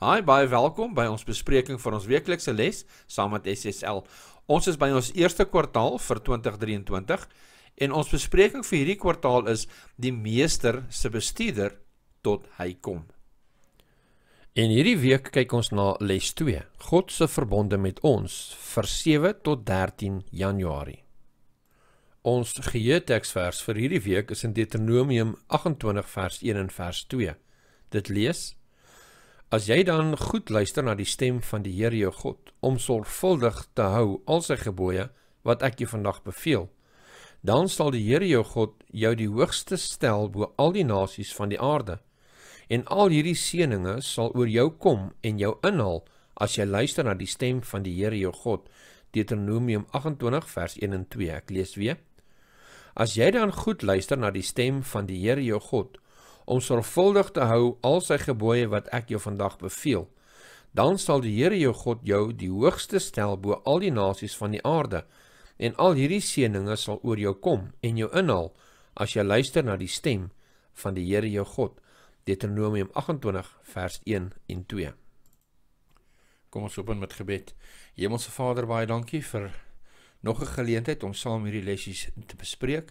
Hi, baie welkom by ons bespreking van ons weeklikse les saam met SSL. Ons is by ons eerste kwartaal vir 2023 en ons bespreking vir hierdie kwartaal is die meester se bestuurder tot hy kom. En hierdie week kyk ons na les 2, God se verbonde met ons vir 7 tot 13 Januarie. Ons geheueteksvers vir hierdie week is in Deuteronomium 28 vers 1 en vers 2. Dit lees: As jy dan goed luister na die stem van die Here jou God om sorgvuldig te hou al sy gebooie wat ek jou vandag beveel, dan sal die Here jou God jou die hoogste stel bo al die nasies van die aarde. En al hierdie seënings sal oor jou kom en jou inhaal as jy luister na die stem van die Here jou God. Deuteronomium 28 vers 1 en 2. Ek lees weer. As jy dan goed luister na die stem van die Here jou God om sorgvuldig te hou al sy gebooie wat ek jou vandag beveel. Dan sal die Here jou God jou die hoogste stel bo al die nasies van die aarde en al hierdie seëninge sal oor jou kom en jou inhaal as jy luister na die stem van die Here jou God. Deuteronomium 28 vers 1 en 2. Kom ons open met gebed. Hemelse Vader, baie dankie vir nog 'n geleentheid om saam hierdie lessies te bespreek.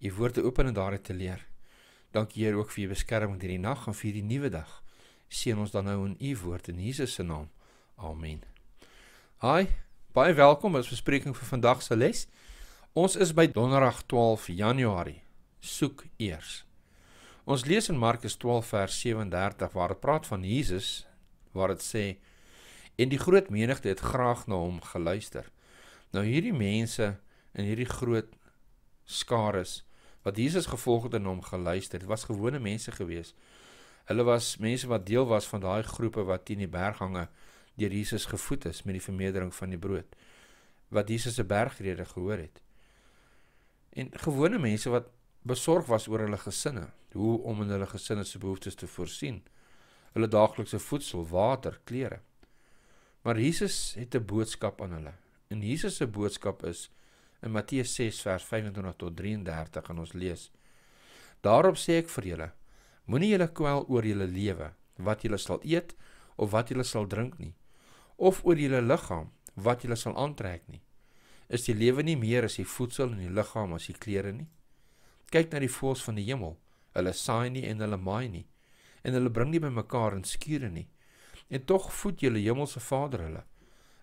U woord te open en daaruit te leer. Dankie Heer ook vir u beskerming hierdie nag en vir die nuwe dag. Seën ons dan nou in u woord in Jesus se naam. Amen. Hi, baie welkom by ons bespreking vir vandag se les. Ons is by Donderdag 12 Januarie. Soek eers. Ons lees in Markus 12 vers 37 waar dit praat van Jesus waar dit sê en die groot menigte het graag na hom geluister. Nou hierdie mense in hierdie groot skares wat Jesus gevolg het en hom geluister. Dit was gewone mense gewees. Hulle was mense wat deel was van daai groepe wat teen die berghange deur Jesus gevoed is met die vermeerdering van die brood wat Jesus se bergrede gehoor het. En gewone mense wat besorg was oor hulle gesinne, hoe om in hulle gesinne se behoeftes te voorsien. Hulle daaglikse voedsel, water, klere. Maar Jesus het 'n boodskap aan hulle. En Jesus se boodskap is In Matteus 6 vers 25 tot 33 gaan ons lees: Daarop sê ek vir julle: Moenie julle kwel oor julle lewe, wat julle sal eet of wat julle sal drink nie, of oor julle liggaam, wat julle sal aantrek nie. Is die lewe nie meer as die voedsel en die liggaam as die klere nie? Kyk na die voëls van die hemel. Hulle saai nie en hulle maai nie en hulle bring nie bymekaar en skure nie. En tog voed julle hemelse Vader hulle.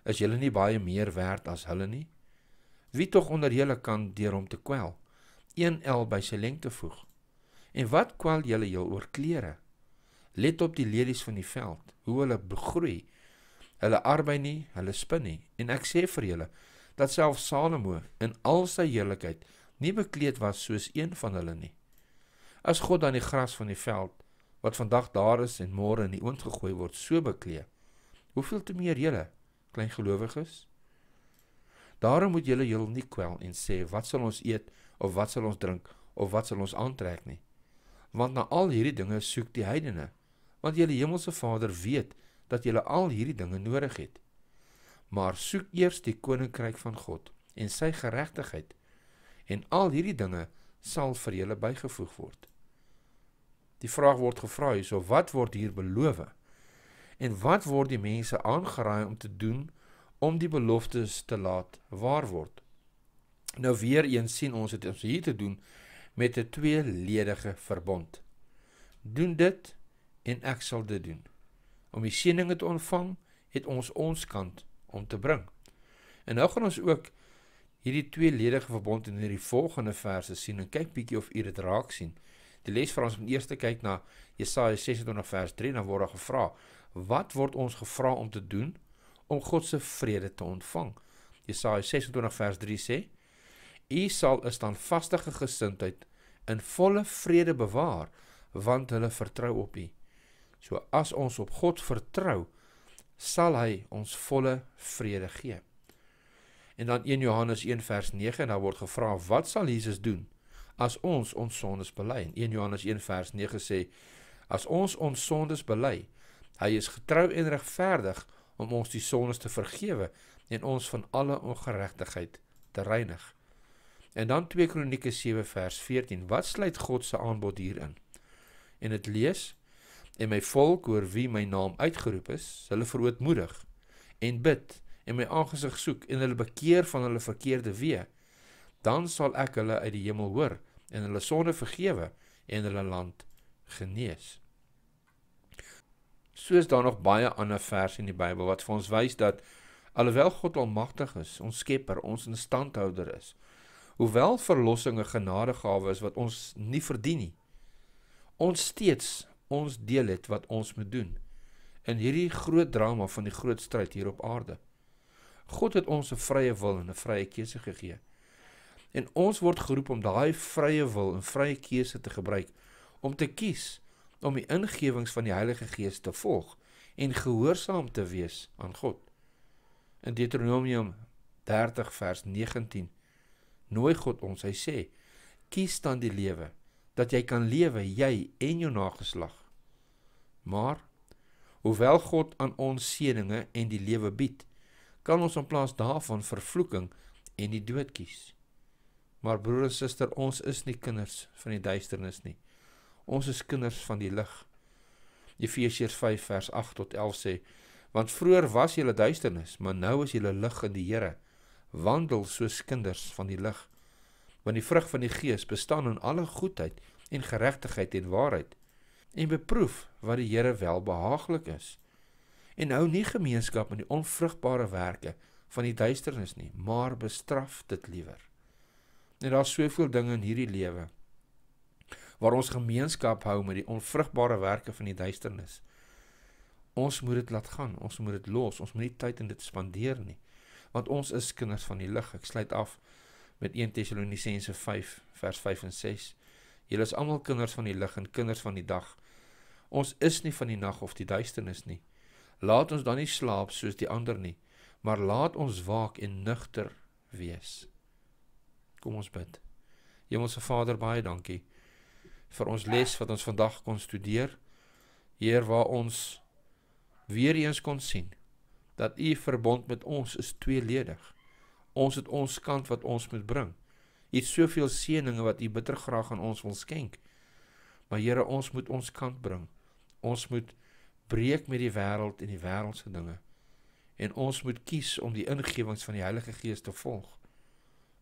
Is julle nie baie meer werd as hulle nie? Wie tog onder julle kan deur hom te kwel? Een L by sy lengte voeg. En wat kwel julle heel oor klere? Let op die ledies van die veld, hoe hulle begroei. Hulle arbei nie, hulle spin nie. En ek sê vir julle dat self Salomo in al sy heerlikheid nie bekleed was soos een van hulle nie. As God dan die gras van die veld wat vandag daar is en môre in die oond gegooi word, so beklee, hoeveel te meer julle, klein gelowiges? Daarom moet julle julle nie kwel en sê wat sal ons eet of wat sal ons drink of wat sal ons aantrek nie. Want na al hierdie dinge soek die heidene. Want julle hemelse Vader weet dat julle al hierdie dinge nodig het. Maar soek eers die koninkryk van God en sy geregtigheid en al hierdie dinge sal vir julle bygevoeg word. Die vraag word gevra hierso: wat word hier beloof? En wat word die mense aangeraai om te doen? om die beloftes te laat waar word. Nou weer een sien ons het ons hier te doen met 'n tweeledige verbond. Doen dit en ek sal dit doen. Om die seëninge te ontvang, het ons ons kant om te bring. En nou gaan ons ook hierdie tweeledige verbond in hierdie volgende verse sien en kyk bietjie of u dit raak sien. Die les vir ons om eers te kyk na Jesaja 26 vers 3 en dan word daar gevra: "Wat word ons gevra om te doen?" om God se vrede te ontvang. Jesaja 26 vers 3 sê: "U sal 'n standvaste gesindheid in volle vrede bewaar, want hulle vertrou op U." So as ons op God vertrou, sal hy ons volle vrede gee. En dan 1 Johannes 1 vers 9 en daar word gevra wat sal Jesus doen as ons ons sondes bely? En 1 Johannes 1 vers 9 sê as ons ons sondes bely, hy is getrou en regverdig om ons die sondes te vergewe en ons van alle ongeregtigheid te reinig. En dan 2 Kronieke 7 vers 14. Wat sluit God se aanbod hierin? En dit lees: En my volk oor wie my naam uitgeroep is, hulle verootmoedig en bid en my aangesig soek en hulle bekeer van hulle verkeerde weë, dan sal ek hulle uit die hemel hoor en hulle sonde vergewe en hulle land genees. Soos daar nog baie ander verse in die Bybel wat vir ons wys dat alhoewel God almagtig is, ons Skepper, ons instandhouder is, hoewel verlossing 'n genadegawe is wat ons nie verdien nie, ons steeds ons deel het wat ons moet doen in hierdie groot drama van die groot stryd hier op aarde. God het ons 'n vrye wil en 'n vrye keuse gegee. En ons word geroep om daai vrye wil en vrye keuse te gebruik om te kies om die ingewings van die Heilige Gees te volg en gehoorsaam te wees aan God. In Deuteronomium 30 vers 19 nooi God ons. Hy sê: "Kies dan die lewe dat jy kan lewe jy en jou nageslag." Maar hoewel God aan ons seëninge en die lewe bied, kan ons in plaas daarvan vervloeking en die dood kies. Maar broer en suster, ons is nie kinders van die duisternis nie. Ons is kinders van die lig. Efesiërs 5 vers 8 tot 11 sê: Want vroeër was julle duisternis, maar nou is julle lig in die Here. Wandel soos kinders van die lig. Want die vrug van die Gees bestaan in alle goedheid en geregtigheid en waarheid. En beproef wat die Here welbehaaglik is. En hou nie gemeenskap met die onvrugbare werke van die duisternis nie, maar bestraf dit liewer. Net daar's soveel dinge in hierdie lewe waar ons gemeenskap hou met die onvrugbare werke van die duisternis. Ons moet dit laat gaan, ons moet dit los, ons moet nie tyd in dit spandeer nie, want ons is kinders van die lig. Ek sluit af met 1 Tessalonisense 5 vers 5 en 6. Julle is almal kinders van die lig en kinders van die dag. Ons is nie van die nag of die duisternis nie. Laat ons dan nie slaap soos die ander nie, maar laat ons waak en nugter wees. Kom ons bid. Hemelse Vader, baie dankie vir ons les wat ons vandag kon studeer. Heer, waar ons weer eens kon sien dat u verbond met ons is tweeledig. Ons het ons kant wat ons moet bring. U het soveel seëninge wat u bitter graag aan ons wil skenk. Maar Here, ons moet ons kant bring. Ons moet breek met die wêreld en die wêreldse dinge. En ons moet kies om die ingewings van die Heilige Gees te volg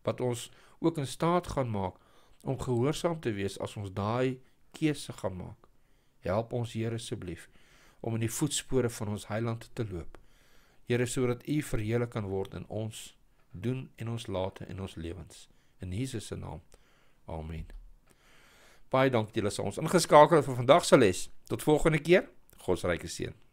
wat ons ook in staat gaan maak om gehoorsaam te wees as ons daai keuse gaan maak. Help ons Here asseblief om in die voetspore van ons Heiland te loop. Here sodat U verheerlik kan word in ons doen en ons late in ons lewens. In Jesus se naam. Amen. Baie dankie dat julle ons ingeskakel het vir vandag se les. Tot volgende keer. God se ryke seën.